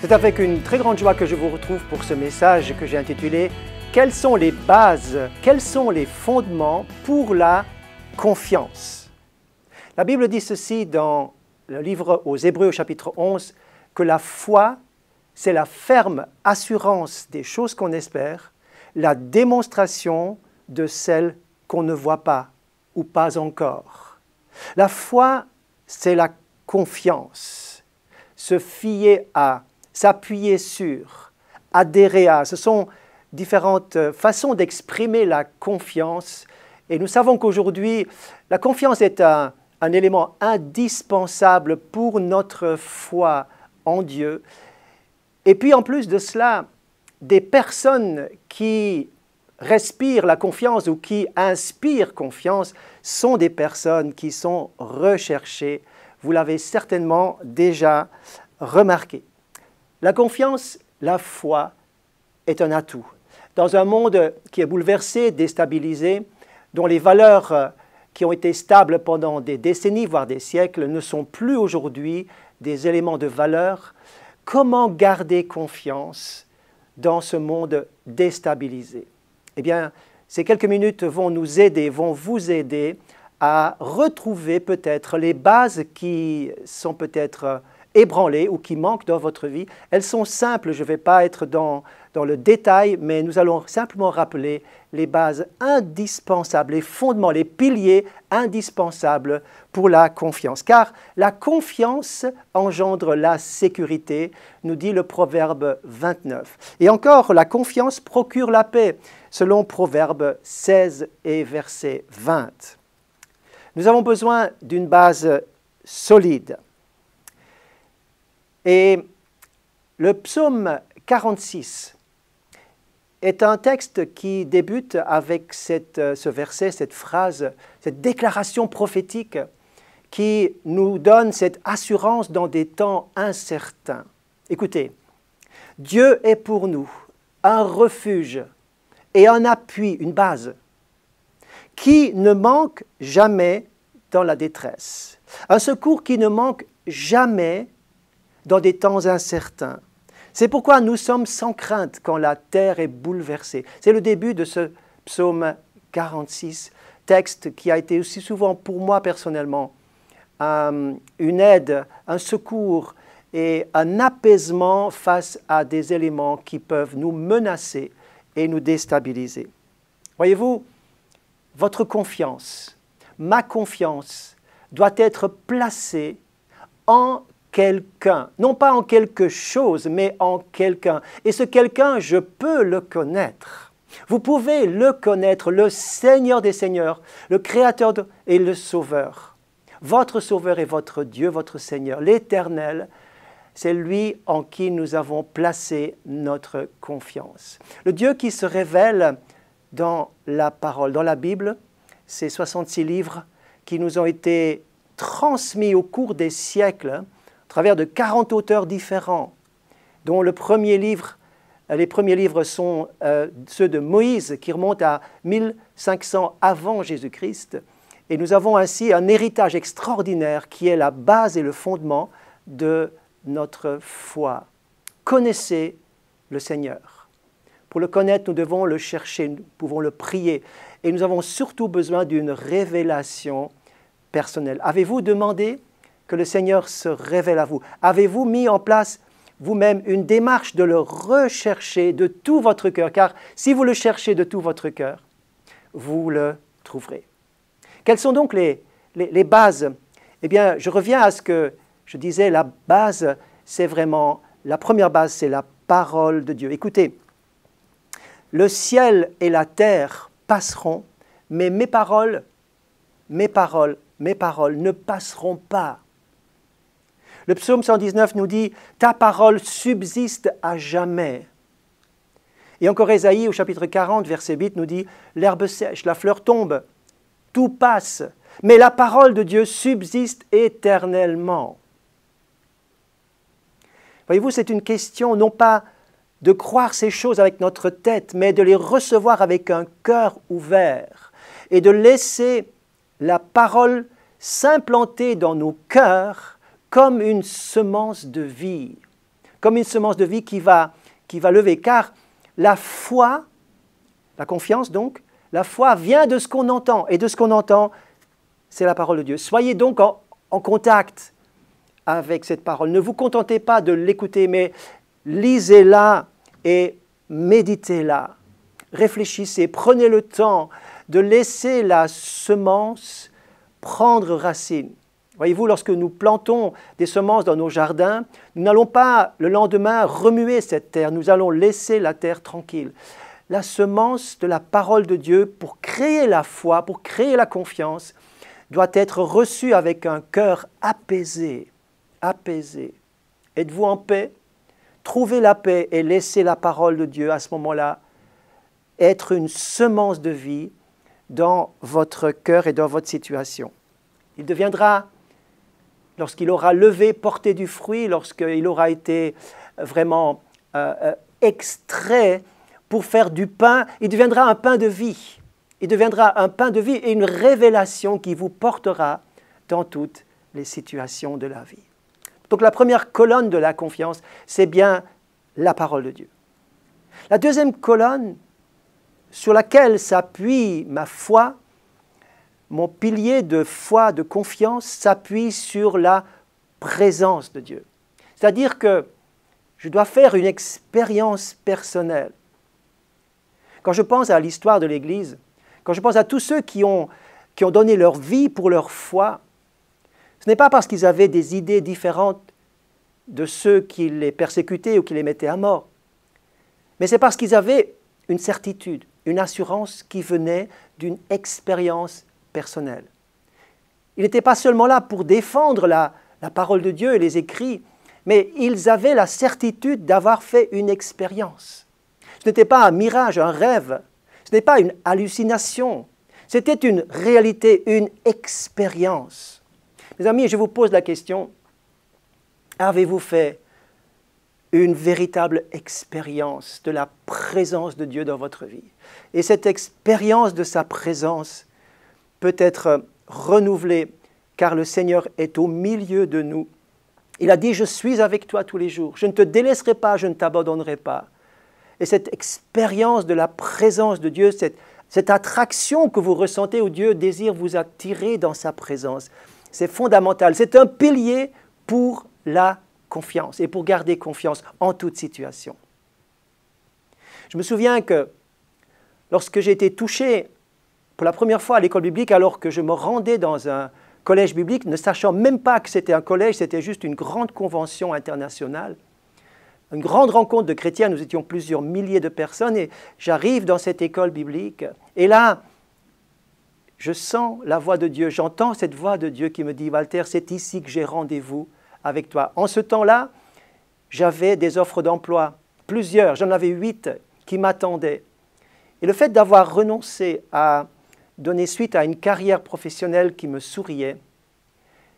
C'est avec une très grande joie que je vous retrouve pour ce message que j'ai intitulé Quelles sont les bases, quels sont les fondements pour la confiance La Bible dit ceci dans le livre aux Hébreux chapitre 11 que la foi, c'est la ferme assurance des choses qu'on espère, la démonstration de celles qu'on ne voit pas ou pas encore. La foi, c'est la confiance, se fier à, s'appuyer sur, adhérer à. Ce sont différentes façons d'exprimer la confiance. Et nous savons qu'aujourd'hui, la confiance est un, un élément indispensable pour notre foi en Dieu. Et puis en plus de cela, des personnes qui respire la confiance ou qui inspire confiance sont des personnes qui sont recherchées. Vous l'avez certainement déjà remarqué. La confiance, la foi est un atout. Dans un monde qui est bouleversé, déstabilisé, dont les valeurs euh, qui ont été stables pendant des décennies, voire des siècles, ne sont plus aujourd'hui des éléments de valeur, comment garder confiance dans ce monde déstabilisé eh bien, ces quelques minutes vont nous aider, vont vous aider à retrouver peut-être les bases qui sont peut-être ébranlées ou qui manquent dans votre vie. Elles sont simples, je ne vais pas être dans dans le détail, mais nous allons simplement rappeler les bases indispensables, les fondements, les piliers indispensables pour la confiance. Car la confiance engendre la sécurité, nous dit le Proverbe 29. Et encore, la confiance procure la paix, selon Proverbe 16 et verset 20. Nous avons besoin d'une base solide. Et le psaume 46 est un texte qui débute avec euh, ce verset, cette phrase, cette déclaration prophétique qui nous donne cette assurance dans des temps incertains. Écoutez, Dieu est pour nous un refuge et un appui, une base, qui ne manque jamais dans la détresse. Un secours qui ne manque jamais dans des temps incertains. C'est pourquoi nous sommes sans crainte quand la terre est bouleversée. C'est le début de ce psaume 46, texte qui a été aussi souvent pour moi personnellement euh, une aide, un secours et un apaisement face à des éléments qui peuvent nous menacer et nous déstabiliser. Voyez-vous, votre confiance, ma confiance, doit être placée en quelqu'un, non pas en quelque chose, mais en quelqu'un. Et ce quelqu'un, je peux le connaître. Vous pouvez le connaître, le Seigneur des Seigneurs, le Créateur et le Sauveur. Votre Sauveur est votre Dieu, votre Seigneur, l'Éternel. C'est lui en qui nous avons placé notre confiance. Le Dieu qui se révèle dans la parole, dans la Bible, ces 66 livres qui nous ont été transmis au cours des siècles, travers de 40 auteurs différents, dont le premier livre, euh, les premiers livres sont euh, ceux de Moïse, qui remontent à 1500 avant Jésus-Christ. Et nous avons ainsi un héritage extraordinaire qui est la base et le fondement de notre foi. Connaissez le Seigneur. Pour le connaître, nous devons le chercher, nous pouvons le prier. Et nous avons surtout besoin d'une révélation personnelle. Avez-vous demandé que le Seigneur se révèle à vous Avez-vous mis en place vous-même une démarche de le rechercher de tout votre cœur Car si vous le cherchez de tout votre cœur, vous le trouverez. Quelles sont donc les, les, bases Eh bien, je reviens à ce que je disais, la base, c'est vraiment, la première base, c'est la parole de Dieu. Écoutez, le ciel et la terre passeront, mais mes paroles, mes paroles, mes paroles ne passeront pas. Le psaume 119 nous dit, Ta parole subsiste à jamais. Et encore Ésaïe au chapitre 40, verset 8 nous dit, L'herbe sèche, la fleur tombe, tout passe, mais la parole de Dieu subsiste éternellement. Voyez-vous, c'est une question non pas de croire ces choses avec notre tête, mais de les recevoir avec un cœur ouvert et de laisser la parole s'implanter dans nos cœurs comme une semence de vie, comme une semence de vie qui va, lever, car la foi, la confiance donc, la foi vient de ce qu'on entend, et de ce qu'on entend, c'est la parole de Dieu. Soyez donc en, en contact avec cette parole. Ne vous contentez pas de l'écouter, mais lisez-la et méditez-la. Réfléchissez, prenez le temps de laisser la semence prendre racine. Voyez-vous, lorsque nous plantons des semences dans nos jardins, nous n'allons pas le lendemain remuer cette terre, nous allons laisser la terre tranquille. La semence de la parole de Dieu pour créer la foi, pour créer la confiance, doit être reçue avec un cœur apaisé. Apaisé. Êtes-vous en paix Trouvez la paix et laissez la parole de Dieu à ce moment-là être une semence de vie dans votre cœur et dans votre situation. Il deviendra lorsqu'il aura levé, porté du fruit, lorsqu'il aura été euh, vraiment euh, euh, extrait pour faire du pain, il deviendra un pain de vie. Il deviendra un pain de vie et une révélation qui vous portera dans toutes les situations de la vie. Donc la première colonne de la confiance, c'est bien la parole de Dieu. La deuxième colonne sur laquelle s'appuie ma foi, mon pilier de foi, de confiance s'appuie sur la présence de Dieu. C'est-à-dire que je dois faire une expérience personnelle. Quand je pense à l'histoire de l'Église, quand je pense à tous ceux qui ont, donné leur vie pour leur foi, ce n'est pas parce qu'ils avaient des idées différentes de ceux qui les persécutaient ou qui les mettaient à mort, mais c'est parce qu'ils avaient une certitude, une assurance qui venait d'une expérience personnel. Ils n'étaient pas seulement là pour défendre la, la parole de Dieu et les écrits, mais ils avaient la certitude d'avoir fait une expérience. Ce n'était pas un mirage, un rêve, ce n'est pas une hallucination, c'était une réalité, une expérience. Mes amis, je vous pose la question, avez-vous fait une véritable expérience de la présence de Dieu dans votre vie Et cette expérience de sa présence, peut être euh, renouvelé, car le Seigneur est au milieu de nous. Il a dit, je suis avec toi tous les jours, je ne te délaisserai pas, je ne t'abandonnerai pas. Et cette expérience de la présence de Dieu, cette, attraction que vous ressentez où Dieu désire vous attirer dans sa présence, c'est fondamental, c'est un pilier pour la confiance et pour garder confiance en toute situation. Je me souviens que lorsque j'ai été touché pour la première fois à l'école biblique, alors que je me rendais dans un collège biblique, ne sachant même pas que c'était un collège, c'était juste une grande convention internationale, une grande rencontre de chrétiens, nous étions plusieurs milliers de personnes, et j'arrive dans cette école biblique, et là, je sens la voix de Dieu, j'entends cette voix de Dieu qui me dit, Walter, c'est ici que j'ai rendez-vous avec toi. En ce temps-là, j'avais des offres d'emploi, plusieurs, j'en avais huit qui m'attendaient. Et le fait d'avoir renoncé à donné suite à une carrière professionnelle qui me souriait.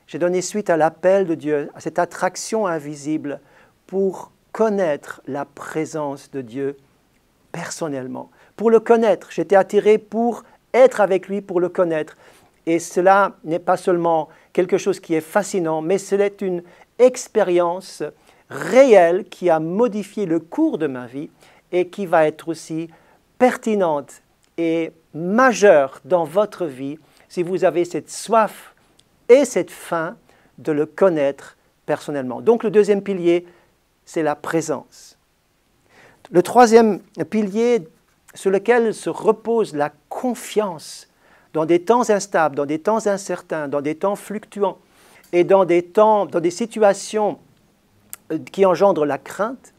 J'ai donné suite à l'appel de Dieu, à cette attraction invisible pour connaître la présence de Dieu personnellement. Pour le connaître, j'étais attiré pour être avec lui, pour le connaître. Et cela n'est pas seulement quelque chose qui est fascinant, mais c'est une expérience réelle qui a modifié le cours de ma vie et qui va être aussi pertinente et majeur dans votre vie si vous avez cette soif et cette faim de le connaître personnellement. Donc le deuxième pilier, c'est la présence. Le troisième pilier sur lequel se repose la confiance dans des temps instables, dans des temps incertains, dans des temps fluctuants et dans des temps, dans des situations euh, qui engendrent la crainte,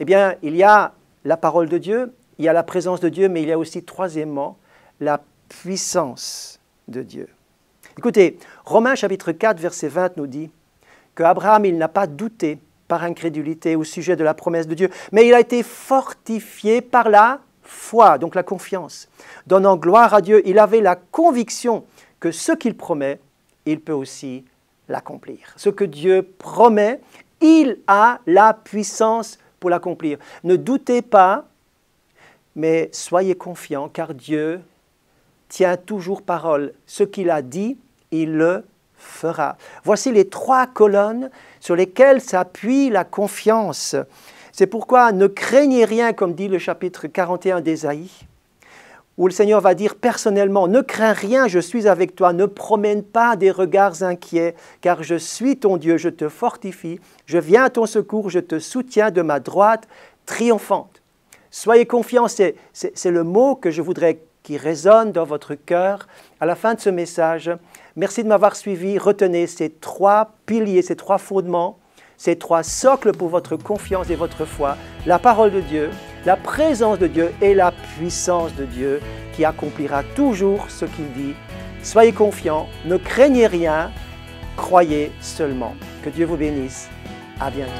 eh bien, il y a la parole de Dieu, il y a la présence de Dieu, mais il y a aussi, troisièmement, la puissance de Dieu. Écoutez, Romains chapitre 4, verset 20 nous dit que Abraham, il n'a pas douté par incrédulité au sujet de la promesse de Dieu, mais il a été fortifié par la foi, donc la confiance. Donnant gloire à Dieu, il avait la conviction que ce qu'il promet, il peut aussi l'accomplir. Ce que Dieu promet, il a la puissance pour l'accomplir. Ne doutez pas, mais soyez confiant, car Dieu tient toujours parole. Ce qu'il a dit, il le fera. Voici les trois colonnes sur lesquelles s'appuie la confiance. C'est pourquoi ne craignez rien, comme dit le chapitre 41 d'Ésaïe, où le Seigneur va dire personnellement, ne crains rien, je suis avec toi, ne promène pas des regards inquiets, car je suis ton Dieu, je te fortifie, je viens à ton secours, je te soutiens de ma droite triomphante. Soyez confiants, c'est le mot que je voudrais qui résonne dans votre cœur à la fin de ce message. Merci de m'avoir suivi. Retenez ces trois piliers, ces trois fondements, ces trois socles pour votre confiance et votre foi. La parole de Dieu, la présence de Dieu et la puissance de Dieu qui accomplira toujours ce qu'il dit. Soyez confiants, ne craignez rien, croyez seulement. Que Dieu vous bénisse. À bientôt.